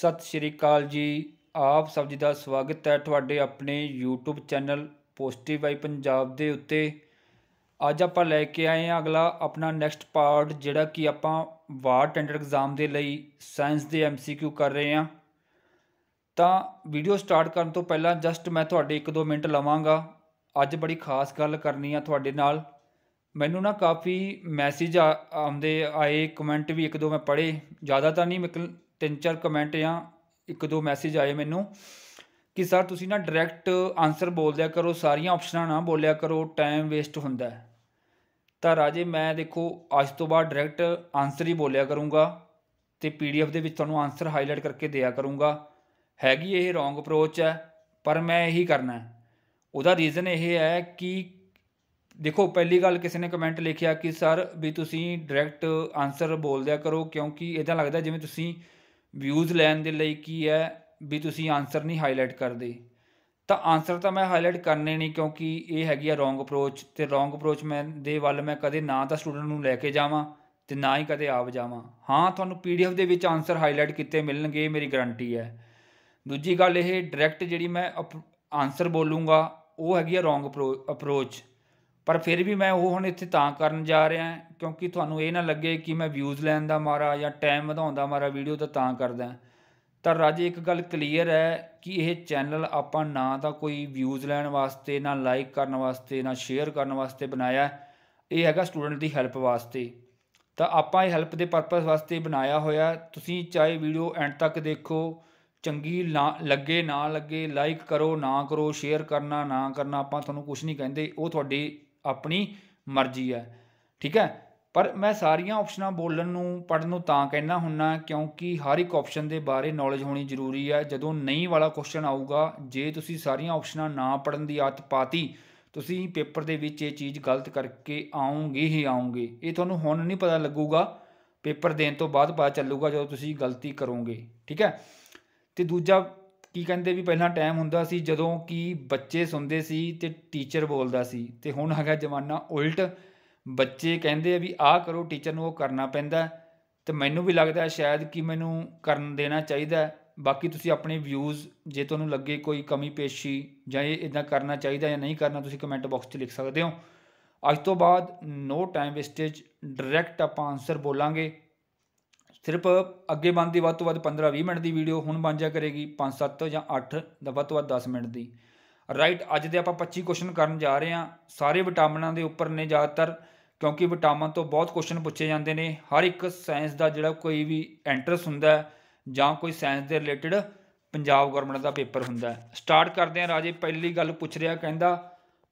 ਸਤਿ ਸ਼੍ਰੀ ਅਕਾਲ ਜੀ ਆਪ ਸਭ ਜੀ ਦਾ ਸਵਾਗਤ ਹੈ ਤੁਹਾਡੇ ਆਪਣੇ YouTube channel positive Y Punjab ਦੇ ਉੱਤੇ ਅੱਜ ਆਪਾਂ ਲੈ ਕੇ ਆਏ ਹਾਂ ਅਗਲਾ ਆਪਣਾ ਨੈਕਸਟ ਪਾਰਟ ਜਿਹੜਾ ਕਿ ਆਪਾਂ ਵਾਰ ਟੈਂਡਰ ਐਗਜ਼ਾਮ ਦੇ ਲਈ ਸਾਇੰਸ ਦੇ MCQ ਕਰ ਰਹੇ ਹਾਂ ਤਾਂ ਵੀਡੀਓ ਸਟਾਰਟ ਕਰਨ ਤੋਂ ਪਹਿਲਾਂ ਜਸਟ ਮੈਂ ਤੁਹਾਡੇ 1-2 ਮਿੰਟ ਲਵਾਂਗਾ ਅੱਜ ਬੜੀ ਖਾਸ ਗੱਲ ਕਰਨੀ ਆ ਤੁਹਾਡੇ ਨਾਲ ਮੈਨੂੰ ਨਾ ਕਾਫੀ ਮੈਸੇਜ ਆਉਂਦੇ ਆਏ ਕਮੈਂਟ ਵੀ ਇੱਕ ਦੋ ਮੈਂ ਪੜ੍ਹੇ ਜ਼ਿਆਦਾ ਤਾਂ ਨਹੀਂ ਤਿੰਨ ਚਾਰ ਕਮੈਂਟ ਜਾਂ ਇੱਕ ਦੋ ਮੈਸੇਜ ਆਏ ਮੈਨੂੰ ਕਿ ਸਰ ਤੁਸੀਂ ਨਾ ਡਾਇਰੈਕਟ ਆਨਸਰ ਬੋਲ ਦਿਆ ਕਰੋ ਸਾਰੀਆਂ ਆਪਸ਼ਨਾਂ ਨਾ ਬੋਲਿਆ ਕਰੋ ਟਾਈਮ ਵੇਸਟ ਹੁੰਦਾ ਹੈ ਤਾਂ ਰਾਜੇ ਮੈਂ ਦੇਖੋ ਅੱਜ ਤੋਂ ਬਾਅਦ ਡਾਇਰੈਕਟ ਆਨਸਰ ਹੀ ਬੋਲਿਆ ਕਰੂੰਗਾ ਤੇ ਪੀਡੀਐਫ ਦੇ ਵਿੱਚ ਤੁਹਾਨੂੰ ਆਨਸਰ ਹਾਈਲਾਈਟ ਕਰਕੇ ਦਿਆ ਕਰੂੰਗਾ ਹੈਗੀ ਇਹ ਰੋਂਗ ਅਪਰੋਚ ਹੈ ਪਰ ਮੈਂ ਇਹੀ ਕਰਨਾ ਹੈ ਉਹਦਾ ਰੀਜ਼ਨ ਇਹ ਹੈ ਕਿ ਦੇਖੋ ਪਹਿਲੀ ਗੱਲ ਕਿਸੇ ਨੇ ਕਮੈਂਟ ਲਿਖਿਆ ਕਿ ਸਰ ਵੀ ਤੁਸੀਂ ਡਾਇਰੈਕਟ ਆਨਸਰ ਬੋਲ ਦਿਆ ਕਰੋ ਕਿਉਂਕਿ ਇਦਾਂ ਲੱਗਦਾ ਜਿਵੇਂ ਤੁਸੀਂ ਵਿਊਜ਼ ਲੈਣ ਦੇ ਲਈ ਕੀ ਹੈ ਵੀ ਤੁਸੀਂ ਆਨਸਰ ਨਹੀਂ ਹਾਈਲਾਈਟ ਕਰਦੇ ਤਾਂ ਆਨਸਰ ਤਾਂ ਮੈਂ ਹਾਈਲਾਈਟ ਕਰਨੇ ਨਹੀਂ ਕਿਉਂਕਿ ਇਹ ਹੈਗੀ ਆ ਰੋਂਗ ਅਪਰੋਚ ਤੇ ਰੋਂਗ ਅਪਰੋਚ ਮੈਂ ਦੇ ਵੱਲ ਮੈਂ ਕਦੇ ਨਾ ਤਾਂ ਸਟੂਡੈਂਟ ਨੂੰ ਲੈ ਕੇ ਜਾਵਾਂ ਤੇ ਨਾ ਹੀ ਕਦੇ ਆਪ ਜਾਵਾਂ ਹਾਂ ਤੁਹਾਨੂੰ ਪੀਡੀਐਫ ਦੇ ਵਿੱਚ ਆਨਸਰ ਹਾਈਲਾਈਟ ਕੀਤੇ ਮਿਲਣਗੇ ਇਹ ਮੇਰੀ ਗਾਰੰਟੀ ਹੈ ਦੂਜੀ ਗੱਲ ਇਹ ਡਾਇਰੈਕਟ ਜਿਹੜੀ ਮੈਂ ਆਨਸਰ ਬੋਲੂੰਗਾ ਉਹ ਹੈਗੀ ਆ ਰੋਂਗ ਅਪਰੋਚ ਪਰ ਫਿਰ ਵੀ ਮੈਂ ਉਹ ਹੁਣ ਇੱਥੇ ਤਾਂ ਕਰਨ ਜਾ ਰਿਹਾ ਕਿਉਂਕਿ ਤੁਹਾਨੂੰ ਇਹ ਨਾ ਲੱਗੇ ਕਿ ਮੈਂ ਵਿਊਜ਼ ਲੈਣ ਦਾ ਮਾਰਾ ਜਾਂ ਟਾਈਮ ਵਧਾਉਣ ਦਾ ਮਾਰਾ ਵੀਡੀਓ ਤਾਂ ਤਾਂ ਕਰਦਾ ਤਾਂ ਰਾਜੇ ਇੱਕ ਗੱਲ ਕਲੀਅਰ ਹੈ ਕਿ ਇਹ ਚੈਨਲ ਆਪਾਂ ਨਾ ਤਾਂ ਕੋਈ ਵਿਊਜ਼ ਲੈਣ ਵਾਸਤੇ ਨਾ ਲਾਈਕ ਕਰਨ ਵਾਸਤੇ ਨਾ ਸ਼ੇਅਰ ਕਰਨ ਵਾਸਤੇ ਬਣਾਇਆ ਇਹ ਹੈਗਾ ਸਟੂਡੈਂਟ ਦੀ ਹੈਲਪ ਵਾਸਤੇ ਤਾਂ ਆਪਾਂ ਇਹ ਹੈਲਪ ਦੇ ਪਰਪਸ ਵਾਸਤੇ ਬਣਾਇਆ ਹੋਇਆ ਤੁਸੀਂ ਚਾਹੇ ਵੀਡੀਓ ਐਂਡ ਤੱਕ ਦੇਖੋ ਚੰਗੀ ਲੱਗੇ ਨਾ ਲੱਗੇ ਲਾਈਕ ਕਰੋ ਨਾ ਕਰੋ ਸ਼ੇਅਰ ਕਰਨਾ ਨਾ ਕਰਨਾ ਆਪਾਂ ਤੁਹਾਨੂੰ ਕੁਝ ਨਹੀਂ ਕਹਿੰਦੇ ਉਹ ਤੁਹਾਡੀ ਆਪਣੀ ਮਰਜ਼ੀ ਹੈ ਠੀਕ ਹੈ ਪਰ ਮੈਂ ਸਾਰੀਆਂ ਆਪਸ਼ਨਾਂ ਬੋਲਣ ਨੂੰ ਪੜਨ ਨੂੰ ਤਾਂ ਕਹਿਣਾ ਹੁੰਨਾ ਕਿਉਂਕਿ ਹਰ ਇੱਕ ਆਪਸ਼ਨ ਦੇ ਬਾਰੇ ਨੌਲੇਜ ਹੋਣੀ ਜ਼ਰੂਰੀ ਹੈ ਜਦੋਂ ਨਹੀਂ ਵਾਲਾ ਕੁਐਸਚਨ ਆਊਗਾ ਜੇ ਤੁਸੀਂ ਸਾਰੀਆਂ ਆਪਸ਼ਨਾਂ ਨਾ ਪੜਨ ਦੀ ਆਦਤ ਪਾਤੀ ਤੁਸੀਂ ਪੇਪਰ ਦੇ ਵਿੱਚ ਇਹ ਚੀਜ਼ ਗਲਤ ਕਰਕੇ ਆਉਂਗੇ ਹੀ ਆਉਂਗੇ ਇਹ ਤੁਹਾਨੂੰ ਹੁਣ ਨਹੀਂ ਪਤਾ ਲੱਗੂਗਾ ਪੇਪਰ ਦੇਣ ਤੋਂ ਬਾਅਦ ਪਤਾ ਚੱਲੂਗਾ ਜਦੋਂ ਤੁਸੀਂ ਗਲਤੀ ਕਰੋਗੇ ਠੀਕ ਹੈ ਤੇ ਦੂਜਾ ਕੀ ਕਹਿੰਦੇ ਵੀ ਪਹਿਲਾਂ ਟਾਈਮ ਹੁੰਦਾ ਸੀ ਜਦੋਂ ਕਿ ਬੱਚੇ ਸੁਣਦੇ ਸੀ ਤੇ ਟੀਚਰ ਬੋਲਦਾ ਸੀ ਤੇ ਹੁਣ ਹੈਗਾ ਜ਼ਮਾਨਾ ਉਲਟ ਬੱਚੇ ਕਹਿੰਦੇ ਆ ਵੀ ਆਹ ਕਰੋ ਟੀਚਰ ਨੂੰ ਉਹ ਕਰਨਾ ਪੈਂਦਾ ਤੇ ਮੈਨੂੰ ਵੀ ਲੱਗਦਾ ਸ਼ਾਇਦ ਕਿ ਮੈਨੂੰ ਕਰਨ ਦੇਣਾ ਚਾਹੀਦਾ ਬਾਕੀ ਤੁਸੀਂ ਆਪਣੇ ਵਿਊਜ਼ ਜੇ ਤੁਹਾਨੂੰ ਲੱਗੇ ਕੋਈ ਕਮੀ ਪੇਸ਼ੀ ਜਾਂ ਇਹ ਇਦਾਂ ਕਰਨਾ ਚਾਹੀਦਾ ਜਾਂ ਨਹੀਂ ਕਰਨਾ ਤੁਸੀਂ ਕਮੈਂਟ ਬਾਕਸ 'ਚ ਲਿਖ ਸਕਦੇ ਹੋ ਅੱਜ ਤੋਂ ਬਾਅਦ ਨੋ ਟਾਈਮ ਵੇਸਟੇਜ ਡਾਇਰੈਕਟ ਆਪਾਂ ਆਨਸਰ ਬੋਲਾਂਗੇ ਸਿਰਫ ਅੱਗੇ ਬਣਦੀ ਵੱਧ ਤੋਂ ਵੱਧ 15-20 ਮਿੰਟ ਦੀ ਵੀਡੀਓ ਹੁਣ ਬਣ ਜਾ ਕਰੇਗੀ 5-7 ਜਾਂ 8 ਦਾ ਵੱਧ ਤੋਂ ਵੱਧ 10 ਮਿੰਟ ਦੀ ਰਾਈਟ ਅੱਜ ਦੇ ਆਪਾਂ 25 ਕੁਐਸਚਨ ਕਰਨ ਜਾ ਰਹੇ ਹਾਂ ਸਾਰੇ ਵਿਟਾਮਿਨਾਂ ਦੇ ਉੱਪਰ ਨੇ ਜ਼ਿਆਦਾਤਰ ਕਿਉਂਕਿ ਵਿਟਾਮਿਨ ਤੋਂ ਬਹੁਤ ਕੁਐਸਚਨ ਪੁੱਛੇ ਜਾਂਦੇ ਨੇ ਹਰ ਇੱਕ ਸਾਇੰਸ ਦਾ ਜਿਹੜਾ ਕੋਈ ਵੀ ਐਂਟਰਸ ਹੁੰਦਾ ਜਾਂ ਕੋਈ ਸਾਇੰਸ ਦੇ ਰਿਲੇਟਡ ਪੰਜਾਬ ਗਵਰਨਮੈਂਟ ਦਾ ਪੇਪਰ ਹੁੰਦਾ ਸਟਾਰਟ ਕਰਦੇ ਹਾਂ ਰਾਜੇ ਪਹਿਲੀ ਗੱਲ ਪੁੱਛ ਰਿਹਾ ਕਹਿੰਦਾ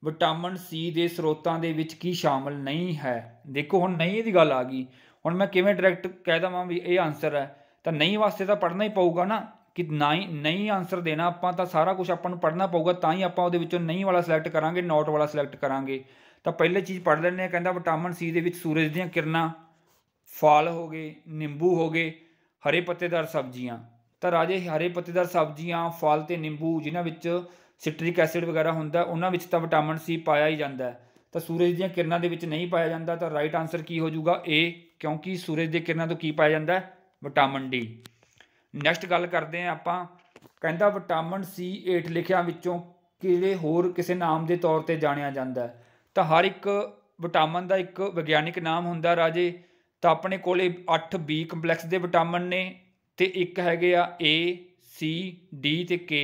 ਵਿਟਾਮਿਨ ਸੀ ਦੇ ਸਰੋਤਾਂ ਦੇ ਵਿੱਚ ਕੀ ਸ਼ਾਮਲ ਨਹੀਂ ਹੈ ਦੇਖੋ ਹੁਣ ਨਹੀਂ ਦੀ ਗੱਲ ਆ ਗਈ ਹੁਣ ਮੈਂ ਕਿਵੇਂ ਡਾਇਰੈਕਟ ਕਹਿ ਦਵਾਂ ਵੀ ਇਹ ਆਨਸਰ ਹੈ ਤਾਂ ਨਹੀਂ ਵਾਸਤੇ ਤਾਂ ਪੜਨਾ ਹੀ ਪਊਗਾ ਨਾ ਕਿ ਨਹੀਂ ਨਹੀਂ ਆਨਸਰ ਦੇਣਾ ਆਪਾਂ ਤਾਂ ਸਾਰਾ ਕੁਝ ਆਪਾਂ ਨੂੰ ਪੜਨਾ ਪਊਗਾ ਤਾਂ ਹੀ ਆਪਾਂ ਉਹਦੇ ਵਿੱਚੋਂ ਨਹੀਂ ਵਾਲਾ ਸਿਲੈਕਟ ਕਰਾਂਗੇ ਨੋਟ ਵਾਲਾ ਸਿਲੈਕਟ ਕਰਾਂਗੇ ਤਾਂ ਪਹਿਲੇ ਚੀਜ਼ ਪੜ ਲੈਣੇ ਆ ਕਹਿੰਦਾ ਵਿਟਾਮਿਨ ਸੀ ਦੇ ਵਿੱਚ ਸੂਰਜ ਦੀਆਂ ਕਿਰਨਾਂ ਫਲ ਹੋ ਗਏ ਨਿੰਬੂ ਹੋ ਗਏ ਹਰੇ ਪੱਤੇਦਾਰ ਸਬਜ਼ੀਆਂ ਤਾਂ ਰਾਜੇ ਹਰੇ ਪੱਤੇਦਾਰ ਸਬਜ਼ੀਆਂ ਫਲ ਤੇ ਨਿੰਬੂ ਜਿਨ੍ਹਾਂ ਵਿੱਚ ਸਿਟ੍ਰਿਕ ਐਸਿਡ ਵਗੈਰਾ ਹੁੰਦਾ ਉਹਨਾਂ ਵਿੱਚ ਤਾਂ ਵਿਟਾਮਿਨ ਸੀ ਪਾਇਆ ਹੀ ਜਾਂਦਾ ਹੈ ਤਾਂ ਸੂਰਜ ਦੀਆਂ ਕਿਰਨਾਂ ਦੇ ਵਿੱਚ ਨਹੀਂ ਪਾਇਆ ਜਾਂਦਾ ਤਾਂ ਰਾਈਟ ਆਨਸਰ ਕੀ ਹੋ ਜਾਊਗਾ ਏ ਕਿਉਂਕਿ ਸੂਰਜ ਦੀਆਂ ਕਿਰਨਾਂ ਤੋਂ ਕੀ ਪਾਇਆ ਜਾਂਦਾ ਵਿਟਾਮਿਨ ਡੀ ਨੈਕਸਟ ਗੱਲ ਕਰਦੇ ਆ ਆਪਾਂ ਕਹਿੰਦਾ ਵਿਟਾਮਿਨ ਸੀ 8 ਲਿਖਿਆ ਵਿੱਚੋਂ ਕਿਹੜੇ ਹੋਰ ਕਿਸੇ ਨਾਮ ਦੇ ਤੌਰ ਤੇ ਜਾਣਿਆ ਜਾਂਦਾ ਹੈ ਤਾਂ ਹਰ ਇੱਕ ਵਿਟਾਮਿਨ ਦਾ ਇੱਕ ਵਿਗਿਆਨਿਕ ਨਾਮ ਹੁੰਦਾ ਰਾਜੇ ਤਾਂ ਆਪਣੇ ਕੋਲੇ 8 ਬੀ ਕੰਪਲੈਕਸ ਦੇ ਵਿਟਾਮਿਨ ਨੇ ਤੇ ਇੱਕ ਹੈਗੇ ਆ ਏ ਸੀ ਡੀ ਤੇ ਕੇ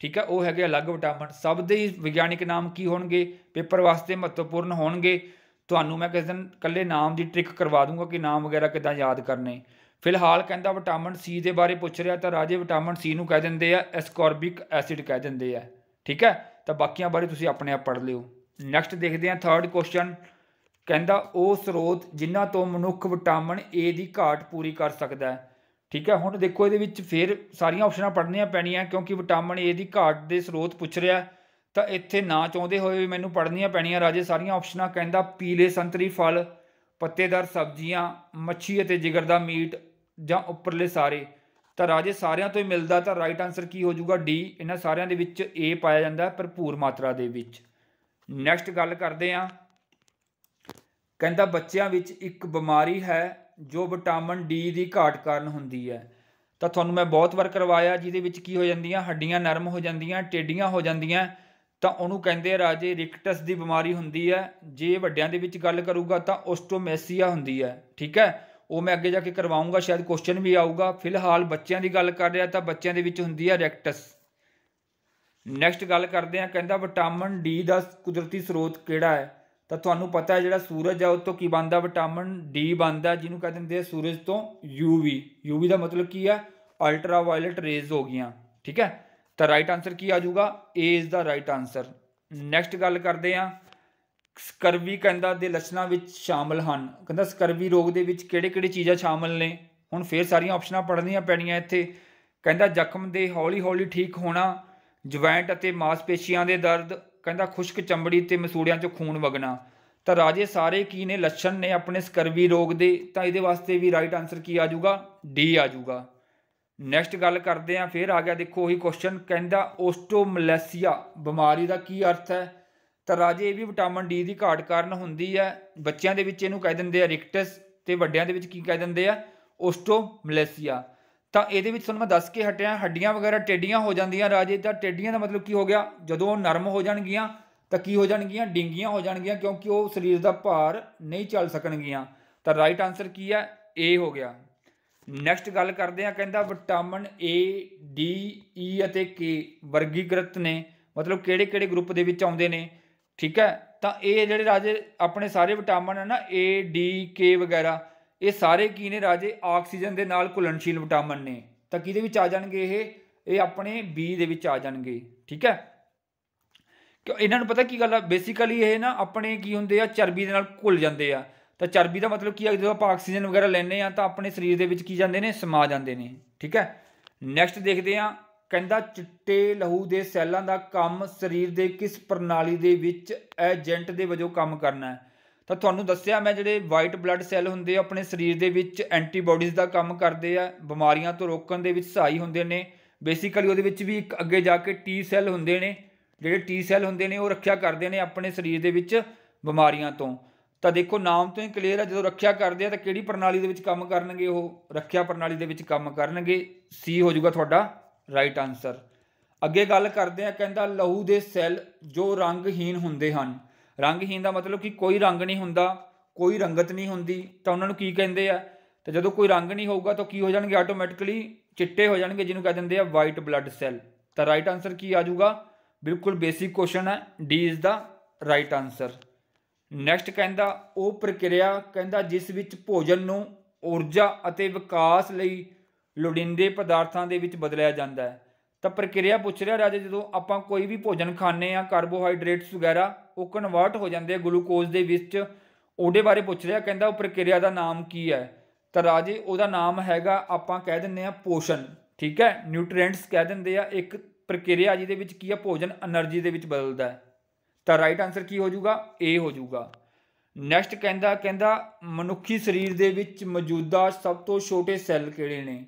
ਠੀਕ ਆ ਉਹ ਹੈਗੇ ਅਲੱਗ ਵਿਟਾਮਿਨ ਸਭ ਦੇ ਵਿਗਿਆਨਿਕ ਨਾਮ ਕੀ ਹੋਣਗੇ ਪੇਪਰ ਵਾਸਤੇ ਮਹੱਤਵਪੂਰਨ ਹੋਣਗੇ ਤੁਹਾਨੂੰ ਮੈਂ ਕਿਸੇ ਦਿਨ ਇਕੱਲੇ ਨਾਮ ਦੀ ਟ੍ਰਿਕ ਕਰਵਾ ਦੂੰਗਾ ਕਿ ਨਾਮ ਵਗੈਰਾ ਕਿਦਾਂ ਯਾਦ ਕਰਨੇ ਫਿਲਹਾਲ ਕਹਿੰਦਾ ਵਿਟਾਮਿਨ ਸੀ ਦੇ ਬਾਰੇ ਪੁੱਛ ਰਿਹਾ ਤਾਂ ਰਾਜੇ ਵਿਟਾਮਿਨ ਸੀ ਨੂੰ ਕਹਿ ਦਿੰਦੇ ਆ ਐਸਕੋਰਬਿਕ ਐਸਿਡ ਕਹਿ ਦਿੰਦੇ ਆ ਠੀਕ ਹੈ ਤਾਂ ਬਾਕੀਆਂ ਬਾਰੇ ਤੁਸੀਂ ਆਪਣੇ ਆਪ ਪੜ੍ਹ ਲਿਓ ਨੈਕਸਟ ਦੇਖਦੇ ਆ ਥਰਡ ਕੁਐਸਚਨ ਕਹਿੰਦਾ ਉਹ ਸਰੋਤ ਜਿਨ੍ਹਾਂ ਤੋਂ ਮਨੁੱਖ ਵਿਟਾਮਿਨ ਏ ਦੀ ਘਾਟ ਪੂਰੀ ਕਰ ਸਕਦਾ ਹੈ ਠੀਕ ਹੈ ਹੁਣ ਦੇਖੋ ਇਹਦੇ ਵਿੱਚ ਫੇਰ ਸਾਰੀਆਂ ਆਪਸ਼ਨਾਂ ਪੜ੍ਹਨੀਆਂ ਪੈਣੀਆਂ ਕਿਉਂਕਿ ਵਿਟਾਮਿਨ ਏ ਦੀ ਘਾਟ ਦੇ ਸਰੋਤ ਪੁੱਛ ਰਿਹਾ ਤਾਂ ਇੱਥੇ ਨਾ ਚਾਹੁੰਦੇ ਹੋਏ ਵੀ ਮੈਨੂੰ ਪੜ੍ਹਨੀਆਂ ਪੈਣੀਆਂ ਰਾਜੇ ਸਾਰੀਆਂ ਆਪਸ਼ਨਾਂ ਕਹਿੰਦਾ ਪੀਲੇ ਸੰਤਰੀ ਫਲ ਪੱਤੇਦਾਰ ਸਬਜ਼ੀਆਂ ਮੱਛੀ ਅਤੇ ਜਿਗਰ ਦਾ ਮੀਟ ਜਾਂ ਉੱਪਰਲੇ ਸਾਰੇ ਤਾਂ ਰਾਜੇ ਸਾਰਿਆਂ ਤੋਂ ਹੀ ਮਿਲਦਾ ਤਾਂ ਰਾਈਟ ਆਨਸਰ ਕੀ ਹੋ ਜਾਊਗਾ ਡੀ ਇਹਨਾਂ ਸਾਰਿਆਂ ਦੇ ਵਿੱਚ ਏ ਪਾਇਆ ਜਾਂਦਾ ਭਰਪੂਰ ਮਾਤਰਾ ਦੇ ਵਿੱਚ ਨੈਕਸਟ ਗੱਲ ਕਰਦੇ ਆਂ ਕਹਿੰਦਾ ਬੱਚਿਆਂ ਵਿੱਚ ਇੱਕ ਬਿਮਾਰੀ ਹੈ ਜੋ ਵਿਟਾਮਿਨ ਡੀ ਦੀ ਘਾਟ ਕਾਰਨ ਹੁੰਦੀ ਹੈ ਤਾਂ ਤੁਹਾਨੂੰ ਮੈਂ ਬਹੁਤ ਵਾਰ ਕਰਵਾਇਆ ਜਿਹਦੇ ਵਿੱਚ ਕੀ ਹੋ ਜਾਂਦੀਆਂ ਹੱਡੀਆਂ ਨਰਮ ਹੋ ਜਾਂਦੀਆਂ ਟੇਡੀਆਂ ਹੋ ਜਾਂਦੀਆਂ ਤਾਂ ਉਹਨੂੰ ਕਹਿੰਦੇ ਆ ਰਾਜੇ ਰਿਕਟਸ ਦੀ ਬਿਮਾਰੀ ਹੁੰਦੀ ਹੈ ਜੇ ਵੱਡਿਆਂ ਦੇ ਵਿੱਚ ਗੱਲ ਕਰੂਗਾ ਤਾਂ ਓਸਟੋਮੈਸੀਆ ਹੁੰਦੀ ਹੈ ਠੀਕ ਹੈ ਉਹ ਮੈਂ ਅੱਗੇ ਜਾ ਕੇ ਕਰਵਾਉਂਗਾ ਸ਼ਾਇਦ ਕੁਐਸਚਨ ਵੀ ਆਊਗਾ ਫਿਲਹਾਲ ਬੱਚਿਆਂ ਦੀ ਗੱਲ ਕਰ ਰਿਹਾ ਤਾਂ ਬੱਚਿਆਂ ਦੇ ਵਿੱਚ ਹੁੰਦੀ ਹੈ ਰਿਕਟਸ ਨੈਕਸਟ ਗੱਲ ਕਰਦੇ ਆ ਕਹਿੰਦਾ ਵਿਟਾਮਿਨ ਡੀ ਦਾ ਕੁਦਰਤੀ ਸਰੋਤ ਕਿਹੜਾ ਹੈ ਤਾਂ ਤੁਹਾਨੂੰ ਪਤਾ ਹੈ ਜਿਹੜਾ ਸੂਰਜ ਆ ਉਹ ਤੋਂ ਕੀ ਬਣਦਾ ਵਿਟਾਮਿਨ ਡੀ ਬਣਦਾ ਜਿਹਨੂੰ ਕਹਿੰਦੇ ਹੁੰਦੇ ਸੂਰਜ ਤੋਂ ਯੂਵੀ ਯੂਵੀ ਦਾ ਮਤਲਬ ਕੀ ਹੈ ਅਲਟਰਾ ਵਾਇਲਟ ਰੇਜ਼ ਹੋ ਗਈਆਂ ਠੀਕ ਹੈ ਤਾਂ ਰਾਈਟ ਆਨਸਰ ਕੀ ਆ ਜਾਊਗਾ A is the right answer next ਗੱਲ ਕਰਦੇ ਆ ਸਕਰਵੀ ਕਹਿੰਦਾ ਦੇ ਲੱਛਣਾਂ ਵਿੱਚ ਸ਼ਾਮਲ ਹਨ ਕਹਿੰਦਾ ਸਕਰਵੀ ਰੋਗ ਦੇ ਵਿੱਚ ਕਿਹੜੇ-ਕਿਹੜੇ ਚੀਜ਼ਾਂ ਸ਼ਾਮਲ ਨੇ ਹੁਣ ਫੇਰ ਸਾਰੀਆਂ ਆਪਸ਼ਨਾਂ ਪੜ੍ਹਨੀਆਂ ਪੈਣੀਆਂ ਇੱਥੇ ਕਹਿੰਦਾ ਜ਼ਖਮ ਦੇ ਹੌਲੀ-ਹੌਲੀ ਠੀਕ ਹੋਣਾ ਜੁਆਇੰਟ ਅਤੇ ਮਾਸਪੇਸ਼ੀਆਂ ਦੇ ਦਰਦ ਕਹਿੰਦਾ ਖੁਸ਼ਕ ਚਮੜੀ ਤੇ ਮਸੂੜਿਆਂ 'ਚੋਂ ਖੂਨ ਵਗਣਾ ਤਾਂ ਰਾਜੇ ਸਾਰੇ ਕੀ ਨੇ ਲੱਛਣ ਨੇ ਆਪਣੇ ਸਕਰਵੀ ਰੋਗ ਦੇ ਤਾਂ ਇਹਦੇ ਵਾਸਤੇ ਵੀ ਰਾਈਟ ਆਨਸਰ ਕੀ ਆ ਜਾਊਗਾ ਡੀ ਆ ਜਾਊਗਾ ਨੈਕਸਟ ਗੱਲ ਕਰਦੇ ਆ ਫਿਰ ਆ ਗਿਆ ਦੇਖੋ ਉਹੀ ਕੁਐਸਚਨ ਕਹਿੰਦਾ ਓਸਟੋਮਲੇਸੀਆ ਬਿਮਾਰੀ ਦਾ ਕੀ ਅਰਥ ਹੈ ਤਾਂ ਰਾਜੇ ਇਹ ਵੀ ਵਿਟਾਮਿਨ ਡੀ ਦੀ ਘਾਟ ਕਾਰਨ ਹੁੰਦੀ ਹੈ ਬੱਚਿਆਂ ਦੇ ਵਿੱਚ ਇਹਨੂੰ ਕਹਿ ਦਿੰਦੇ ਆ ਰਿਕਟਸ ਤੇ ਵੱਡਿਆਂ ਦੇ ਵਿੱਚ ਕੀ ਕਹਿ ਦਿੰਦੇ ਆ ਓਸਟੋਮਲੇਸੀਆ ਤਾਂ ਇਹਦੇ ਵਿੱਚ ਤੁਹਾਨੂੰ ਮੈਂ ਦੱਸ ਕੇ ਹਟਿਆ ਹੱਡੀਆਂ ਵਗੈਰਾ ਟੇਡੀਆਂ ਹੋ ਜਾਂਦੀਆਂ ਰਾਜੇ ਤਾਂ ਟੇਡੀਆਂ ਦਾ ਮਤਲਬ ਕੀ ਹੋ ਗਿਆ ਜਦੋਂ ਉਹ ਨਰਮ ਹੋ ਜਾਣਗੀਆਂ ਤਾਂ ਕੀ ਹੋ ਜਾਣਗੀਆਂ ਡਿੰਗੀਆਂ ਹੋ ਜਾਣਗੀਆਂ ਕਿਉਂਕਿ ਉਹ ਸਰੀਰ ਦਾ ਭਾਰ ਨਹੀਂ ਚੱਲ ਸਕਣਗੀਆਂ ਤਾਂ ਰਾਈਟ ਆਨਸਰ ਕੀ ਹੈ ਏ ਹੋ ਗਿਆ ਨੈਕਸਟ ਗੱਲ ਕਰਦੇ ਆ ਕਹਿੰਦਾ ਵਿਟਾਮਿਨ ਏ ਡੀ ਈ ਅਤੇ ਕੇ ਵਰਗੀਕ੍ਰਿਤ ਨੇ ਮਤਲਬ ਕਿਹੜੇ ਕਿਹੜੇ ਗਰੁੱਪ ਦੇ ਵਿੱਚ ਆਉਂਦੇ ਨੇ ਠੀਕ ਹੈ ਤਾਂ ਇਹ ਜਿਹੜੇ ਰਾਜੇ ਆਪਣੇ ਸਾਰੇ ਵਿਟਾਮਿਨ ਹਨ ਨਾ ਏ ਡੀ ਕੇ ਵਗੈਰਾ ਇਹ ਸਾਰੇ ਕੀ ਨੇ ਰਾਜੇ ਆਕਸੀਜਨ ਦੇ ਨਾਲ ਘੁਲਣਸ਼ੀਲ ਵਿਟਾਮਿਨ ਨੇ ਤਾਂ ਕਿਹਦੇ ਵਿੱਚ ਆ ਜਾਣਗੇ ਇਹ ਇਹ ਆਪਣੇ ਬੀ ਦੇ ਵਿੱਚ ਆ ਜਾਣਗੇ ਠੀਕ ਹੈ ਕਿਉਂ ਇਹਨਾਂ ਨੂੰ ਪਤਾ ਕੀ ਗੱਲ ਆ ਬੇਸਿਕਲੀ ਇਹ ਨਾ ਆਪਣੇ ਕੀ ਹੁੰਦੇ ਆ ਚਰਬੀ ਦੇ ਨਾਲ ਘੁਲ ਜਾਂਦੇ ਆ ਤਾਂ ਚਰਬੀ ਦਾ ਮਤਲਬ ਕੀ ਆ ਜਦੋਂ ਆਪਾਂ ਆਕਸੀਜਨ ਵਗੈਰਾ ਲੈਂਦੇ ਆ ਤਾਂ ਆਪਣੇ ਸਰੀਰ ਦੇ ਵਿੱਚ ਕੀ ਜਾਂਦੇ ਨੇ ਸਮਾ ਜਾਂਦੇ ਨੇ ਠੀਕ ਹੈ ਨੈਕਸਟ ਦੇਖਦੇ ਆ ਕਹਿੰਦਾ ਚਿੱਟੇ ਲਹੂ ਦੇ ਸੈੱਲਾਂ ਦਾ ਕੰਮ ਸਰੀਰ ਦੇ ਕਿਸ ਪ੍ਰਣਾਲੀ ਦੇ ਵਿੱਚ ਏਜੰਟ ਦੇ ਵਜੋਂ ਕੰਮ ਕਰਨਾ ਹੈ ਤਾਂ ਤੁਹਾਨੂੰ ਦੱਸਿਆ ਮੈਂ ਜਿਹੜੇ ਵਾਈਟ ਬਲੱਡ ਸੈੱਲ ਹੁੰਦੇ ਆ ਆਪਣੇ ਸਰੀਰ ਦੇ ਵਿੱਚ ਐਂਟੀਬਾਡੀਜ਼ ਦਾ ਕੰਮ ਕਰਦੇ ਆ ਬਿਮਾਰੀਆਂ ਤੋਂ ਰੋਕਣ ਦੇ ਵਿੱਚ ਸਹਾਈ ਹੁੰਦੇ ਨੇ ਬੇਸਿਕਲੀ ਉਹਦੇ ਵਿੱਚ ਵੀ ਇੱਕ ਅੱਗੇ ਜਾ ਕੇ ਟੀ ਸੈੱਲ ਹੁੰਦੇ ਨੇ ਜਿਹੜੇ ਟੀ ਸੈੱਲ ਹੁੰਦੇ ਨੇ ਉਹ ਰੱਖਿਆ ਕਰਦੇ ਨੇ ਆਪਣੇ ਸਰੀਰ ਦੇ ਵਿੱਚ ਬਿਮਾਰੀਆਂ ਤੋਂ ਤਾਂ ਦੇਖੋ ਨਾਮ ਤੋਂ ਹੀ ਕਲੀਅਰ ਆ ਜਦੋਂ ਰੱਖਿਆ ਕਰਦੇ ਆ ਤਾਂ ਕਿਹੜੀ ਪ੍ਰਣਾਲੀ ਦੇ ਵਿੱਚ ਕੰਮ ਕਰਨਗੇ ਉਹ ਰੱਖਿਆ ਪ੍ਰਣਾਲੀ ਦੇ ਵਿੱਚ ਕੰਮ ਕਰਨਗੇ ਸੀ ਹੋ ਜਾਊਗਾ ਤੁਹਾਡਾ ਰਾਈਟ ਆਨਸਰ ਅੱਗੇ ਗੱਲ ਕਰਦੇ ਆ ਕਹਿੰਦਾ ਲਹੂ ਦੇ ਸੈੱਲ ਜੋ ਰੰਗਹੀਨ ਹੁੰਦੇ ਹਨ ਰੰਗਹੀਨ ਦਾ ਮਤਲਬ ਕਿ ਕੋਈ ਰੰਗ ਨਹੀਂ ਹੁੰਦਾ ਕੋਈ ਰੰਗਤ ਨਹੀਂ ਹੁੰਦੀ ਤਾਂ ਉਹਨਾਂ ਨੂੰ ਕੀ ਕਹਿੰਦੇ ਆ ਤੇ ਜਦੋਂ ਕੋਈ ਰੰਗ ਨਹੀਂ ਹੋਊਗਾ ਤਾਂ ਕੀ ਹੋ ਜਾਣਗੇ ਆਟੋਮੈਟਿਕਲੀ ਚਿੱਟੇ ਹੋ ਜਾਣਗੇ ਜਿਹਨੂੰ ਕਹ ਦਿੰਦੇ ਆ ਵਾਈਟ ਬਲੱਡ ਸੈੱਲ ਤਾਂ ਰਾਈਟ ਆਨਸਰ ਕੀ ਆ ਜਾਊਗਾ ਬਿਲਕੁਲ ਬੇਸਿਕ ਕੁਐਸਚਨ ਹੈ D is the right answer next ਕਹਿੰਦਾ ਉਹ ਪ੍ਰਕਿਰਿਆ ਕਹਿੰਦਾ ਜਿਸ ਵਿੱਚ ਭੋਜਨ ਨੂੰ ਊਰਜਾ ਅਤੇ ਵਿਕਾਸ ਲਈ ਲੋੜੀਂਦੇ ਪਦਾਰਥਾਂ ਦੇ ਵਿੱਚ ਬਦਲਿਆ ਜਾਂਦਾ ਹੈ ਤਾਂ ਪ੍ਰਕਿਰਿਆ ਪੁੱਛ ਰਿਹਾ ਰਾਜੇ ਜਦੋਂ ਆਪਾਂ ਕੋਈ ਵੀ ਭੋਜਨ ਖਾਂਦੇ ਆ ਕਾਰਬੋਹਾਈਡਰੇਟਸ ਵਗੈਰਾ ਉਹ ਕਨਵਰਟ ਹੋ ਜਾਂਦੇ ਆ ਗਲੂਕੋਜ਼ ਦੇ ਵਿੱਚ ਉਹਦੇ ਬਾਰੇ ਪੁੱਛ ਰਿਹਾ ਕਹਿੰਦਾ ਉਹ ਪ੍ਰਕਿਰਿਆ ਦਾ ਨਾਮ ਕੀ ਹੈ ਤਾਂ ਰਾਜੇ ਉਹਦਾ ਨਾਮ ਹੈਗਾ ਆਪਾਂ ਕਹਿ ਦਿੰਨੇ ਆ ਪੋਸ਼ਣ ਠੀਕ ਹੈ ਨਿਊਟ੍ਰੀਐਂਟਸ ਕਹਿ ਦਿੰਦੇ ਆ ਇੱਕ ਪ੍ਰਕਿਰਿਆ ਜਿਹਦੇ ਵਿੱਚ ਕੀ ਆ ਭੋਜਨ એનર્ਜੀ ਦੇ ਵਿੱਚ ਬਦਲਦਾ ਹੈ ਤਾਂ ਰਾਈਟ ਆਨਸਰ ਕੀ ਹੋ ਜਾਊਗਾ ਏ ਹੋ ਜਾਊਗਾ ਨੈਕਸਟ ਕਹਿੰਦਾ ਕਹਿੰਦਾ ਮਨੁੱਖੀ ਸਰੀਰ ਦੇ ਵਿੱਚ ਮੌਜੂਦਾ ਸਭ ਤੋਂ ਛੋਟੇ ਸੈੱਲ ਕਿਹੜੇ ਨੇ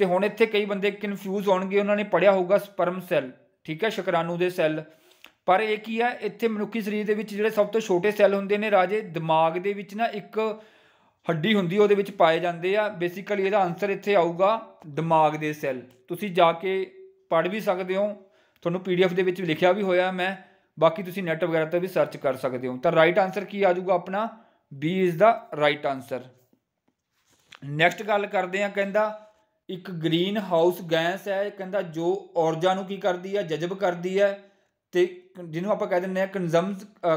ਤੇ ਹੁਣ ਇੱਥੇ ਕਈ ਬੰਦੇ ਕਨਫਿਊਜ਼ ਹੋਣਗੇ ਉਹਨਾਂ ਨੇ ਪੜਿਆ ਹੋਊਗਾ ਸਪਰਮ ਸੈੱਲ ਠੀਕ ਹੈ ਸ਼ੁਕਰਾਣੂ ਦੇ ਸੈੱਲ ਪਰ ਇਹ ਕੀ ਹੈ ਇੱਥੇ ਮਨੁੱਖੀ ਸਰੀਰ ਦੇ ਵਿੱਚ ਜਿਹੜੇ ਸਭ ਤੋਂ ਛੋਟੇ ਸੈੱਲ ਹੁੰਦੇ ਨੇ ਰਾਜੇ ਦਿਮਾਗ ਦੇ ਵਿੱਚ ਨਾ ਇੱਕ ਹੱਡੀ ਹੁੰਦੀ ਉਹਦੇ ਵਿੱਚ ਪਾਏ ਜਾਂਦੇ ਆ ਬੇਸਿਕਲੀ ਇਹਦਾ ਆਨਸਰ ਇੱਥੇ ਆਊਗਾ ਦਿਮਾਗ ਦੇ ਸੈੱਲ ਤੁਸੀਂ ਜਾ ਕੇ ਪੜ੍ਹ ਵੀ ਸਕਦੇ ਹੋ ਤੁਹਾਨੂੰ ਪੀਡੀਐਫ ਦੇ ਵਿੱਚ ਲਿਖਿਆ ਵੀ ਹੋਇਆ ਮੈਂ ਬਾਕੀ ਤੁਸੀਂ ਨੈਟ ਵਗੈਰਾ ਤੇ ਵੀ ਸਰਚ ਕਰ ਸਕਦੇ ਹੋ ਤਾਂ ਰਾਈਟ ਆਨਸਰ ਕੀ ਆ ਜਾਊਗਾ ਆਪਣਾ B is the right answer next ਗੱਲ ਕਰਦੇ ਆ ਕਹਿੰਦਾ ਇੱਕ ਗ੍ਰੀਨ ਹਾਊਸ ਗੈਸ ਹੈ ਕਹਿੰਦਾ ਜੋ ਊਰਜਾ ਨੂੰ ਕੀ ਕਰਦੀ ਹੈ ਜਜ਼ਬ ਕਰਦੀ ਹੈ ਤੇ ਜਿਹਨੂੰ ਆਪਾਂ ਕਹਿ ਦਿੰਦੇ ਆ ਕੰਜ਼ਮ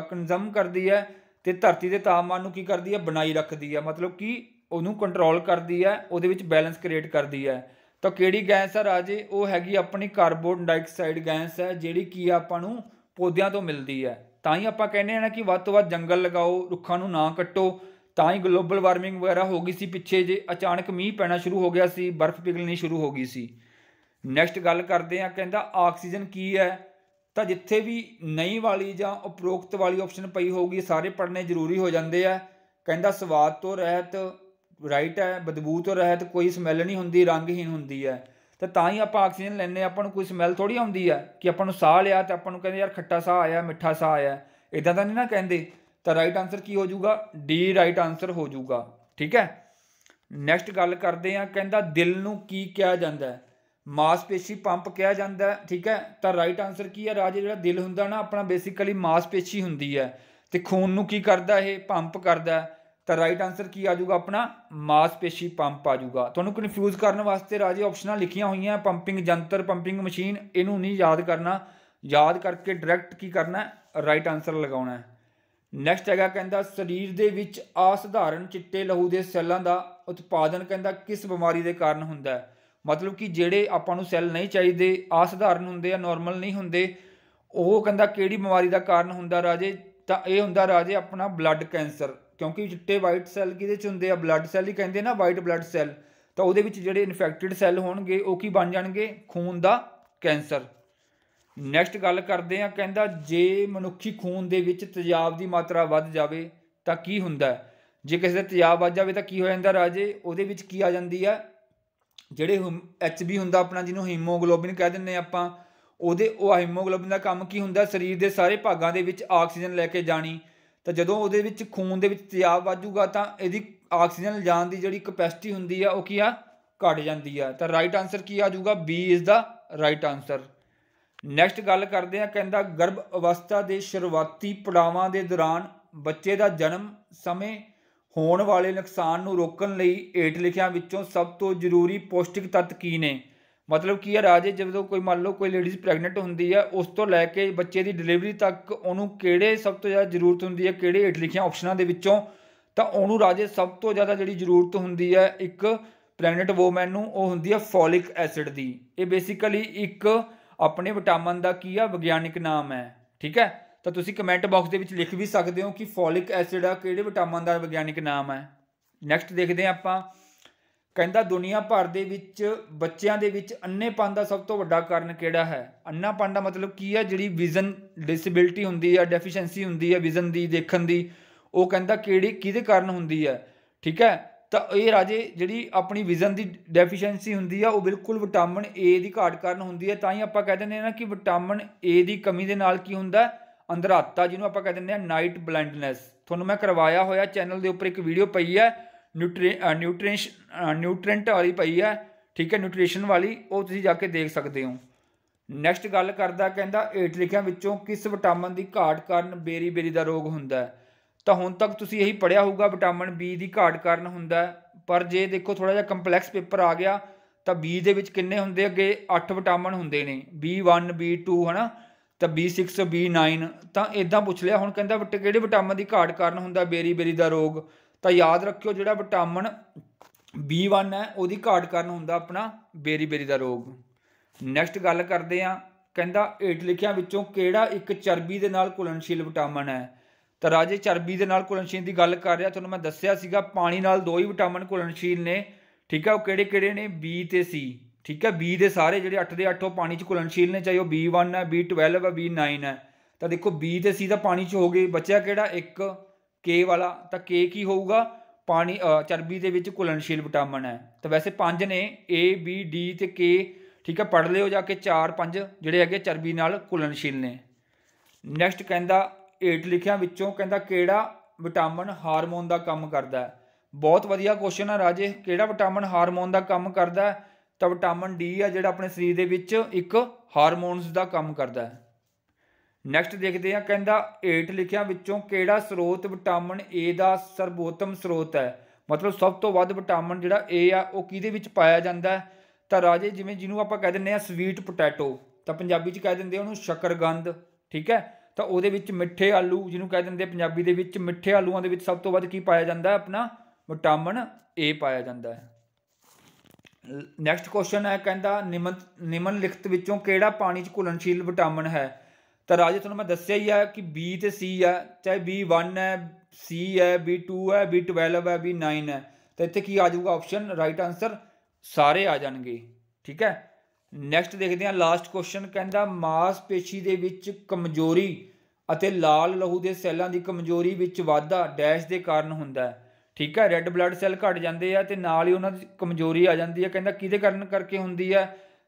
ਕੰਜ਼ਮ ਕਰਦੀ ਹੈ ਤੇ ਧਰਤੀ ਦੇ ਤਾਪਮਾਨ ਨੂੰ ਕੀ ਕਰਦੀ ਹੈ ਬਣਾਈ ਰੱਖਦੀ ਹੈ ਮਤਲਬ ਕਿ ਉਹਨੂੰ ਕੰਟਰੋਲ ਕਰਦੀ ਹੈ ਉਹਦੇ ਵਿੱਚ ਬੈਲੈਂਸ ਕ੍ਰੀਏਟ ਕਰਦੀ ਹੈ ਤਾਂ ਕਿਹੜੀ ਗੈਸ ਹੈ ਰਾਜੇ ਉਹ ਹੈਗੀ ਆਪਣੀ ਕਾਰਬਨ ਡਾਈਆਕਸਾਈਡ ਗੈਸ ਹੈ ਜਿਹੜੀ ਕੀ ਆਪਾਂ ਨੂੰ ਪੌਦਿਆਂ ਤੋਂ ਮਿਲਦੀ ਹੈ ਤਾਂ ਹੀ ਆਪਾਂ ਕਹਿੰਦੇ ਆ ਨਾ ਕਿ ਵੱਧ ਤੋਂ ਵੱਧ ਜੰਗਲ ਲਗਾਓ ਰੁੱਖਾਂ ਨੂੰ ਨਾ ਕੱਟੋ ਤਾਂ ਹੀ ਗਲੋਬਲ ਵਾਰਮਿੰਗ ਵਗੈਰਾ ਹੋ ਗਈ ਸੀ ਪਿੱਛੇ ਜੇ ਅਚਾਨਕ ਮੀਂਹ ਪੈਣਾ ਸ਼ੁਰੂ ਹੋ ਗਿਆ ਸੀ ਬਰਫ਼ ਪਿਘਲਣੀ ਸ਼ੁਰੂ ਹੋ ਗਈ ਸੀ ਨੈਕਸਟ ਗੱਲ ਕਰਦੇ ਆ ਕਹਿੰਦਾ ਆਕਸੀਜਨ ਕੀ ਹੈ ਤਾਂ ਜਿੱਥੇ ਵੀ ਨਹੀਂ ਵਾਲੀ ਜਾਂ ਉਪਰੋਕਤ ਵਾਲੀ ਆਪਸ਼ਨ ਪਈ ਹੋਊਗੀ ਸਾਰੇ ਪੜਨੇ ਜ਼ਰੂਰੀ ਹੋ ਜਾਂਦੇ ਆ ਕਹਿੰਦਾ ਸਵਾਦ ਤੋਂ ਰਹਿਤ ਰਾਈਟ ਹੈ ਬਦਬੂ ਤੋਂ ਰਹਿਤ ਕੋਈ ਸਮੈਲ ਨਹੀਂ ਹੁੰਦੀ ਰੰਗਹੀਨ ਹੁੰਦੀ ਹੈ ਤਾਂ ਤਾਂ ਹੀ ਆਪਾਂ ਆਕਸੀਜਨ ਲੈਣੇ ਆਪਾਂ ਨੂੰ ਕੋਈ ਸਮੈਲ ਥੋੜੀ ਆਉਂਦੀ ਹੈ ਕਿ ਆਪਾਂ ਨੂੰ ਸਾਹ ਲਿਆ ਤੇ ਆਪਾਂ ਨੂੰ ਕਹਿੰਦੇ ਯਾਰ ਖੱਟਾ ਸਾਹ ਆਇਆ ਮਿੱਠਾ ਸਾਹ ਆਇਆ ਇਦਾਂ ਤਾਂ ਨਹੀਂ ਨਾ ਕਹਿੰਦੇ ਤਾਂ ਰਾਈਟ ਆਨਸਰ ਕੀ ਹੋ ਜਾਊਗਾ ਡੀ ਰਾਈਟ ਆਨਸਰ ਹੋ ਜਾਊਗਾ ਠੀਕ ਹੈ ਨੈਕਸਟ ਗੱਲ ਕਰਦੇ ਆ ਕਹਿੰਦਾ ਦਿਲ ਨੂੰ ਕੀ ਕਿਹਾ ਜਾਂਦਾ ਹੈ ਮਾਸਪੇਸ਼ੀ ਪੰਪ ਕਿਹਾ ਜਾਂਦਾ ਹੈ ਠੀਕ ਹੈ ਤਾਂ ਰਾਈਟ ਆਨਸਰ ਕੀ ਹੈ ਰਾਜੇ ਜਿਹੜਾ ਦਿਲ ਹੁੰਦਾ ਨਾ ਆਪਣਾ ਬੇਸਿਕਲੀ ਮਾਸਪੇਸ਼ੀ ਹੁੰਦੀ ਹੈ ਤੇ ਖੂਨ ਨੂੰ ਕੀ ਕਰਦਾ ਇਹ ਪੰਪ ਕਰਦਾ ਤਾਂ ਰਾਈਟ ਆਨਸਰ ਕੀ ਆ ਜਾਊਗਾ ਆਪਣਾ ਮਾਸਪੇਸ਼ੀ ਪੰਪ ਆ ਜਾਊਗਾ ਤੁਹਾਨੂੰ ਕਨਫਿਊਜ਼ ਕਰਨ ਵਾਸਤੇ ਰਾਜੇ ਆਪਸ਼ਨਾਂ ਲਿਖੀਆਂ ਹੋਈਆਂ ਪੰਪਿੰਗ ਜੰਤਰ ਪੰਪਿੰਗ ਮਸ਼ੀਨ ਇਹਨੂੰ ਨਹੀਂ ਯਾਦ ਕਰਨਾ ਯਾਦ ਕਰਕੇ ਡਾਇਰੈਕਟ ਕੀ ਕਰਨਾ ਰਾਈਟ ਆਨਸਰ ਲਗਾਉਣਾ ਹੈ ਨੈਕਸਟ ਹੈਗਾ ਕਹਿੰਦਾ ਸਰੀਰ ਦੇ ਵਿੱਚ ਆਸਧਾਰਨ ਚਿੱਟੇ ਲਹੂ ਦੇ ਸੈੱਲਾਂ ਦਾ ਉਤਪਾਦਨ ਕਹਿੰਦਾ ਕਿਸ ਬਿਮਾਰੀ ਦੇ ਕਾਰਨ ਹੁੰਦਾ ਹੈ ਮਤਲਬ ਕਿ ਜਿਹੜੇ ਆਪਾਂ ਨੂੰ ਸੈੱਲ ਨਹੀਂ ਚਾਹੀਦੇ ਆਸਧਾਰਨ ਹੁੰਦੇ ਆ ਨਾਰਮਲ ਨਹੀਂ ਹੁੰਦੇ ਉਹ ਕਹਿੰਦਾ ਕਿਹੜੀ ਬਿਮਾਰੀ ਦਾ ਕਾਰਨ ਹੁੰਦਾ ਰਾਜੇ ਤਾਂ ਇਹ ਹੁੰਦਾ ਰਾਜੇ ਆਪਣਾ ਬਲੱਡ ਕੈਂਸਰ ਕਿਉਂਕਿ ਚਿੱਟੇ ਵਾਈਟ ਸੈੱਲ ਕਿਹਦੇ ਚ ਹੁੰਦੇ ਆ ਬਲੱਡ ਸੈੱਲ ਹੀ ਕਹਿੰਦੇ ਨਾ ਵਾਈਟ ਬਲੱਡ ਸੈੱਲ ਤਾਂ ਉਹਦੇ ਵਿੱਚ ਜਿਹੜੇ ਇਨਫੈਕਟਿਡ ਸੈੱਲ ਹੋਣਗੇ ਉਹ ਕੀ ਬਣ ਜਾਣਗੇ ਖੂਨ ਦਾ ਕੈਂਸਰ ਨੈਕਸਟ ਗੱਲ ਕਰਦੇ ਆ ਕਹਿੰਦਾ ਜੇ ਮਨੁੱਖੀ ਖੂਨ ਦੇ ਵਿੱਚ ਤੇਜ਼ਾਬ ਦੀ ਮਾਤਰਾ ਵੱਧ ਜਾਵੇ ਤਾਂ ਕੀ ਹੁੰਦਾ ਜੇ ਕਿਸੇ ਦਾ ਤੇਜ਼ਾਬ ਵੱਧ ਜਾਵੇ ਤਾਂ ਕੀ ਹੋ ਜਾਂਦਾ ਰਾਜੇ ਉਹਦੇ ਵਿੱਚ ਕੀ ਆ ਜਾਂਦੀ ਆ ਜਿਹੜੇ ਐਚ ਬੀ ਹੁੰਦਾ ਆਪਣਾ ਜਿਹਨੂੰ ਹੀਮੋਗਲੋਬਿਨ ਕਹਿ ਦਿੰਨੇ ਆਪਾਂ ਉਹਦੇ ਉਹ ਹੀਮੋਗਲੋਬਿਨ ਦਾ ਕੰਮ ਕੀ ਹੁੰਦਾ ਸਰੀਰ ਦੇ ਸਾਰੇ ਭਾਗਾਂ ਦੇ ਵਿੱਚ ਆਕਸੀਜਨ ਲੈ ਕੇ ਜਾਣੀ ਤਾਂ ਜਦੋਂ ਉਹਦੇ ਵਿੱਚ ਖੂਨ ਦੇ ਵਿੱਚ ਤੇਜ਼ਾਬ ਵੱਧੂਗਾ ਤਾਂ ਇਹਦੀ ਆਕਸੀਜਨ ਲਿਜਾਣ ਦੀ ਜਿਹੜੀ ਕਪੈਸਿਟੀ ਹੁੰਦੀ ਆ ਉਹ ਕੀ ਆ ਘਟ ਜਾਂਦੀ ਆ ਤਾਂ ਰਾਈਟ ਆਨਸਰ ਕੀ ਆ ਜਾਊਗਾ ਬੀ ਇਸ ਦਾ ਰਾਈਟ ਆਨਸਰ ਨੈਕਸਟ ਗੱਲ ਕਰਦੇ ਹਾਂ ਕਹਿੰਦਾ ਗਰਭ ਅਵਸਥਾ ਦੇ ਸ਼ੁਰੂਆਤੀ ਪੜਾਵਾਂ ਦੇ ਦੌਰਾਨ ਬੱਚੇ ਦਾ ਜਨਮ ਸਮੇਂ ਹੋਣ ਵਾਲੇ ਨੁਕਸਾਨ ਨੂੰ ਰੋਕਣ ਲਈ ਏਟ ਲਿਖਿਆਂ ਵਿੱਚੋਂ ਸਭ ਤੋਂ ਜ਼ਰੂਰੀ ਪੌਸ਼ਟਿਕ ਤੱਤ ਕੀ ਨੇ ਮਤਲਬ ਕੀ ਹੈ ਰਾਜੇ ਜਦੋਂ ਕੋਈ ਮੰਨ ਲਓ ਕੋਈ ਲੇਡੀਜ਼ ਪ੍ਰੈਗਨੈਂਟ ਹੁੰਦੀ ਹੈ ਉਸ ਤੋਂ ਲੈ ਕੇ ਬੱਚੇ ਦੀ ਡਿਲੀਵਰੀ ਤੱਕ ਉਹਨੂੰ ਕਿਹੜੇ ਸਭ ਤੋਂ ਜ਼ਿਆਦਾ ਜ਼ਰੂਰਤ ਹੁੰਦੀ ਹੈ ਕਿਹੜੇ ਏਟ ਲਿਖਿਆਂ ਆਪਸ਼ਨਾਂ ਦੇ ਵਿੱਚੋਂ ਤਾਂ ਉਹਨੂੰ ਰਾਜੇ ਸਭ ਤੋਂ ਜ਼ਿਆਦਾ ਜਿਹੜੀ ਜ਼ਰੂਰਤ ਹੁੰਦੀ ਹੈ ਇੱਕ ਪ੍ਰੈਗਨੈਂਟ ਔਮਨ ਨੂੰ ਉਹ ਹੁੰਦੀ ਹੈ ਫੋਲਿਕ ਐਸਿਡ ਦੀ ਇਹ ਬੇਸਿਕਲੀ ਇੱਕ ਆਪਣੇ ਵਿਟਾਮਿਨ ਦਾ ਕੀ ਆ ਵਿਗਿਆਨਿਕ ਨਾਮ ਹੈ ਠੀਕ ਹੈ ਤਾਂ ਤੁਸੀਂ ਕਮੈਂਟ ਬਾਕਸ ਦੇ ਵਿੱਚ ਲਿਖ ਵੀ ਸਕਦੇ ਹੋ ਕਿ ਫੋਲਿਕ ਐਸਿਡ ਆ ਕਿਹੜੇ ਵਿਟਾਮਿਨ ਦਾ ਵਿਗਿਆਨਿਕ ਨਾਮ ਹੈ ਨੈਕਸਟ ਦੇਖਦੇ ਹਾਂ ਆਪਾਂ ਕਹਿੰਦਾ ਦੁਨੀਆ ਭਰ ਦੇ ਵਿੱਚ ਬੱਚਿਆਂ ਦੇ ਵਿੱਚ ਅੰਨੇਪਨ ਦਾ ਸਭ ਤੋਂ ਵੱਡਾ ਕਾਰਨ ਕਿਹੜਾ ਹੈ ਅੰਨਾਪਨ ਦਾ ਮਤਲਬ ਕੀ ਹੈ ਜਿਹੜੀ ਵਿਜ਼ਨ ਡਿਸੇਬਿਲਟੀ ਹੁੰਦੀ ਹੈ ਡੈਫੀਸ਼ੀਐਂਸੀ ਹੁੰਦੀ ਹੈ ਵਿਜ਼ਨ ਦੀ ਦੇਖਣ ਦੀ ਉਹ ਕਹਿੰਦਾ ਕਿਹੜੀ ਕਿਹਦੇ ਕਾਰਨ ਹੁੰਦੀ ਹੈ ਠੀਕ ਹੈ ਤਾਂ ਇਹ ਰਾਜੇ ਜਿਹੜੀ ਆਪਣੀ ਵਿਜ਼ਨ ਦੀ ਡੈਫੀਸ਼ੀਐਂਸੀ ਹੁੰਦੀ ਆ ਉਹ ਬਿਲਕੁਲ ਵਿਟਾਮਿਨ ਏ ਦੀ ਘਾਟ ਕਾਰਨ ਹੁੰਦੀ ਆ ਤਾਂ ਹੀ ਆਪਾਂ ਕਹਿ ਦਿੰਦੇ ਆ ਨਾ ਕਿ ਵਿਟਾਮਿਨ ਏ ਦੀ ਕਮੀ ਦੇ ਨਾਲ ਕੀ ਹੁੰਦਾ ਅੰਧਰਾਤਾ ਜਿਹਨੂੰ ਆਪਾਂ ਕਹਿ ਦਿੰਦੇ ਆ ਨਾਈਟ ਬਲਾਈਂਡਨੈਸ ਤੁਹਾਨੂੰ ਮੈਂ ਕਰਵਾਇਆ ਹੋਇਆ ਚੈਨਲ ਦੇ ਉੱਪਰ ਇੱਕ ਵੀਡੀਓ ਪਈ ਆ ਨਿਊਟ੍ਰੀਸ਼ਨ ਨਿਊਟ੍ਰੈਂਟ ਵਾਲੀ ਪਈ ਆ ਠੀਕ ਹੈ ਨਿਊਟ੍ਰੀਸ਼ਨ ਵਾਲੀ ਉਹ ਤੁਸੀਂ ਜਾ ਕੇ ਦੇਖ ਸਕਦੇ ਹੋ ਨੈਕਸਟ ਗੱਲ ਕਰਦਾ ਕਹਿੰਦਾ ਲਿਖਿਆ ਵਿੱਚੋਂ ਕਿਸ ਵਿਟਾਮਿਨ ਦੀ ਘਾਟ ਕਾਰਨ ਬੇਰੀ ਬੇਰੀ ਦਾ ਰੋਗ ਹੁੰਦਾ ਹੈ ਤਾਂ ਹੁਣ ਤੱਕ ਤੁਸੀਂ ਇਹੀ ਪੜਿਆ ਹੋਊਗਾ ਵਿਟਾਮਿਨ ਬੀ ਦੀ ਘਾਟ ਕਾਰਨ ਹੁੰਦਾ ਪਰ ਜੇ ਦੇਖੋ ਥੋੜਾ ਜਿਹਾ ਕੰਪਲੈਕਸ ਪੇਪਰ ਆ ਗਿਆ ਤਾਂ ਬੀ ਦੇ ਵਿੱਚ ਕਿੰਨੇ ਹੁੰਦੇ ਅੱਗੇ 8 ਵਿਟਾਮਿਨ ਹੁੰਦੇ ਨੇ B1 B2 ਹਨਾ ਤਾਂ B6 B9 ਤਾਂ ਇਦਾਂ ਪੁੱਛ ਲਿਆ ਹੁਣ ਕਹਿੰਦਾ ਬਟ ਕਿਹੜੇ ਵਿਟਾਮਿਨ ਦੀ ਘਾਟ ਕਾਰਨ ਹੁੰਦਾ ਬੇਰੀ ਬੇਰੀ ਦਾ ਰੋਗ ਤਾਂ ਯਾਦ ਰੱਖਿਓ ਜਿਹੜਾ ਵਿਟਾਮਿਨ B1 ਹੈ ਉਹਦੀ ਘਾਟ ਕਾਰਨ ਹੁੰਦਾ ਆਪਣਾ ਬੇਰੀ ਬੇਰੀ ਦਾ ਰੋਗ ਨੈਕਸਟ ਗੱਲ ਕਰਦੇ ਆ ਕਹਿੰਦਾ 8 ਲਿਖਿਆਂ ਵਿੱਚੋਂ ਕਿਹੜਾ ਇੱਕ ਚਰਬੀ ਦੇ ਨਾਲ ਘੁਲਣਸ਼ੀਲ ਵਿਟਾਮਿਨ ਹੈ ਤਾਂ ਰਾਜੇ ਚਰਬੀ ਦੇ ਨਾਲ ਘੁਲਣਸ਼ੀਲ ਦੀ ਗੱਲ ਕਰ ਰਿਹਾ ਤੁਹਾਨੂੰ ਮੈਂ ਦੱਸਿਆ ਸੀਗਾ ਪਾਣੀ ਨਾਲ ਦੋ ਹੀ ਵਿਟਾਮਿਨ ਘੁਲਣਸ਼ੀਲ ਨੇ ਠੀਕ ਹੈ ਉਹ ਕਿਹੜੇ ਕਿਹੜੇ ਨੇ B ਤੇ C ਠੀਕ ਹੈ B ਦੇ ਸਾਰੇ ਜਿਹੜੇ 8 ਦੇ 8 ਉਹ ਪਾਣੀ 'ਚ ਘੁਲਣਸ਼ੀਲ ਨੇ ਚਾਹੇ ਉਹ B1 ਹੈ B12 ਹੈ B9 ਹੈ ਤਾਂ ਦੇਖੋ B ਤੇ C ਤਾਂ ਪਾਣੀ 'ਚ ਹੋ ਗਏ ਬਚਿਆ ਕਿਹੜਾ ਇੱਕ K ਵਾਲਾ ਤਾਂ K ਕੀ ਹੋਊਗਾ ਪਾਣੀ ਚਰਬੀ ਦੇ ਵਿੱਚ ਕੁਲਨਸ਼ੀਲ ਵਿਟਾਮਿਨ ਹੈ ਤਾਂ ਵੈਸੇ ਪੰਜ ਨੇ A B D ਤੇ K ਠੀਕ ਹੈ ਪੜ ਲਿਓ ਜਾ ਕੇ 4 5 ਜਿਹੜੇ ਹੈਗੇ ਚਰਬੀ ਨਾਲ ਕੁਲਨਸ਼ੀਲ ਨੇ ਨੈਕਸਟ ਕਹਿੰਦਾ 8 ਲਿਖਿਆ ਵਿੱਚੋਂ ਕਹਿੰਦਾ ਕਿਹੜਾ ਵਿਟਾਮਿਨ ਹਾਰਮੋਨ ਦਾ ਕੰਮ ਕਰਦਾ ਹੈ ਬਹੁਤ ਵਧੀਆ ਕੁਐਸਚਨ ਹੈ ਰਾਜੇ ਕਿਹੜਾ ਵਿਟਾਮਿਨ ਹਾਰਮੋਨ ਦਾ ਕੰਮ ਕਰਦਾ ਹੈ ਤਾਂ ਵਿਟਾਮਿਨ ਡੀ ਆ ਜਿਹੜਾ ਆਪਣੇ ਸਰੀਰ ਦੇ ਵਿੱਚ ਇੱਕ ਹਾਰਮੋਨਸ ਦਾ ਕੰਮ ਕਰਦਾ ਹੈ ਨੈਕਸਟ ਦੇਖਦੇ ਹਾਂ ਕਹਿੰਦਾ 8 ਲਿਖਿਆ ਵਿੱਚੋਂ ਕਿਹੜਾ ਸਰੋਤ ਵਿਟਾਮਿਨ ਏ ਦਾ ਸਰਬੋਤਮ ਸਰੋਤ ਹੈ ਮਤਲਬ ਸਭ ਤੋਂ ਵੱਧ ਵਿਟਾਮਿਨ ਜਿਹੜਾ ਏ ਆ ਉਹ ਕਿਹਦੇ ਵਿੱਚ ਪਾਇਆ ਜਾਂਦਾ ਹੈ ਤਾਂ ਰਾਜੇ ਜਿਵੇਂ ਜਿਹਨੂੰ ਆਪਾਂ ਕਹਿ ਦਿੰਦੇ ਆ ਸਵੀਟ ਪੋਟੈਟੋ ਤਾਂ ਪੰਜਾਬੀ ਚ ਕਹਿ ਦਿੰਦੇ ਆ ਉਹਨੂੰ ਸ਼ਕਰਗੰਦ ਠੀਕ ਹੈ ਤਾਂ ਉਹਦੇ ਵਿੱਚ ਮਿੱਠੇ ਆਲੂ ਜਿਹਨੂੰ ਕਹਿ ਦਿੰਦੇ ਪੰਜਾਬੀ ਦੇ ਵਿੱਚ ਮਿੱਠੇ ਆਲੂਆਂ ਦੇ ਵਿੱਚ ਸਭ ਤੋਂ ਵੱਧ ਕੀ ਪਾਇਆ ਜਾਂਦਾ ਆਪਣਾ ਵਿਟਾਮਿਨ ਏ ਪਾਇਆ ਜਾਂਦਾ ਹੈ ਨੈਕਸਟ ਕੁਐਸਚਨ ਹੈ ਕਹਿੰਦਾ ਨਿਮਨ ਨਿਮਨ ਲਿਖਤ ਵਿੱਚੋਂ ਕਿਹੜਾ ਪਾਣੀ 'ਚ ਘੁਲਣਸ਼ੀਲ ਵਿਟਾਮਿਨ ਹੈ ਤਾਂ ਰਾਜੇ ਤੁਹਾਨੂੰ ਮੈਂ ਦੱਸਿਆ ਹੀ ਆ ਕਿ B ਤੇ C ਆ ਚਾਹੇ B1 ਹੈ C ਹੈ B2 ਹੈ B12 ਹੈ B9 ਹੈ ਤਾਂ ਇੱਥੇ ਕੀ ਆ ਜਾਊਗਾ ਆਪਸ਼ਨ ਰਾਈਟ ਆਨਸਰ ਸਾਰੇ ਆ ਜਾਣਗੇ ਠੀਕ ਹੈ ਨੈਕਸਟ ਦੇਖਦੇ ਹਾਂ ਲਾਸਟ ਕੁਐਸਚਨ ਕਹਿੰਦਾ ਮਾਸਪੇਸ਼ੀ ਦੇ ਵਿੱਚ ਕਮਜ਼ੋਰੀ ਅਤੇ ਲਾਲ ਲਹੂ ਦੇ ਸੈੱਲਾਂ ਦੀ ਕਮਜ਼ੋਰੀ ਵਿੱਚ ਵਾਧਾ ਡੈਸ਼ ਦੇ ਕਾਰਨ ਹੁੰਦਾ ਹੈ ਠੀਕ ਹੈ ਰੈੱਡ ਬਲੱਡ ਸੈੱਲ ਘਟ ਜਾਂਦੇ ਆ ਤੇ ਨਾਲ ਹੀ ਉਹਨਾਂ ਦੀ ਕਮਜ਼ੋਰੀ ਆ ਜਾਂਦੀ ਹੈ ਕਹਿੰਦਾ ਕਿਹਦੇ ਕਾਰਨ ਕਰਕੇ ਹੁੰਦੀ ਹੈ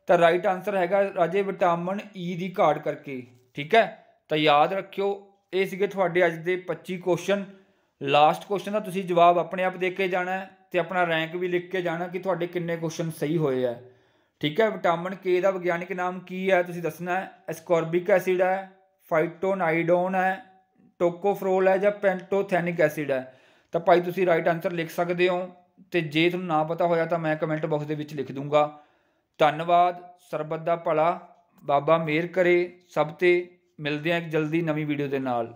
ਤਾਂ ਰਾਈਟ ਆਨਸਰ ਹੈਗਾ ਰਾਜੇ ਵਿਟਾਮਿਨ ਈ e ਦੀ ਘਾਟ ਕਰਕੇ ਠੀਕ ਹੈ ਤਾਂ ਯਾਦ ਰੱਖਿਓ ਇਹ ਸੀਗੇ ਤੁਹਾਡੇ ਅੱਜ ਦੇ 25 ਕੁਐਸਚਨ ਲਾਸਟ ਕੁਐਸਚਨ ਦਾ ਤੁਸੀਂ ਜਵਾਬ ਆਪਣੇ ਆਪ ਦੇ ਕੇ ਜਾਣਾ ਤੇ ਆਪਣਾ ਰੈਂਕ ਵੀ ਲਿਖ ਕੇ ਜਾਣਾ ਕਿ ਤੁਹਾਡੇ ਕਿੰਨੇ ਕੁਐਸਚਨ ਸਹੀ ਹੋਏ ਆ ਠੀਕ ਹੈ ਵਿਟਾਮਿਨ ਕੇ ਦਾ ਵਿਗਿਆਨਿਕ ਨਾਮ ਕੀ ਹੈ ਤੁਸੀਂ ਦੱਸਣਾ ਹੈ ਐਸਕੋਰਬਿਕ ਐਸਿਡ ਹੈ ਫਾਈਟੋਨਾਈਡੋਨ ਹੈ ਟੋਕੋਫਰੋਲ ਹੈ ਜਾਂ ਪੈਂਟੋਥੈਨਿਕ ਐਸਿਡ ਹੈ ਤਾਂ ਭਾਈ ਤੁਸੀਂ ਰਾਈਟ ਆਨਸਰ ਲਿਖ ਸਕਦੇ ਹੋ ਤੇ ਜੇ ਤੁਹਾਨੂੰ ਨਾ ਪਤਾ ਹੋਇਆ ਤਾਂ ਮੈਂ ਕਮੈਂਟ ਬਾਕਸ ਦੇ ਵਿੱਚ ਲਿਖ ਦੂੰਗਾ ਧੰਨਵਾਦ ਸਰਬੱਤ ਦਾ ਭਲਾ ਬਾਬਾ ਮੇਰ ਕਰੇ ਸਭ ਤੇ ਮਿਲਦੇ ਆ ਇੱਕ ਜਲਦੀ ਨਵੀਂ ਵੀਡੀਓ ਦੇ ਨਾਲ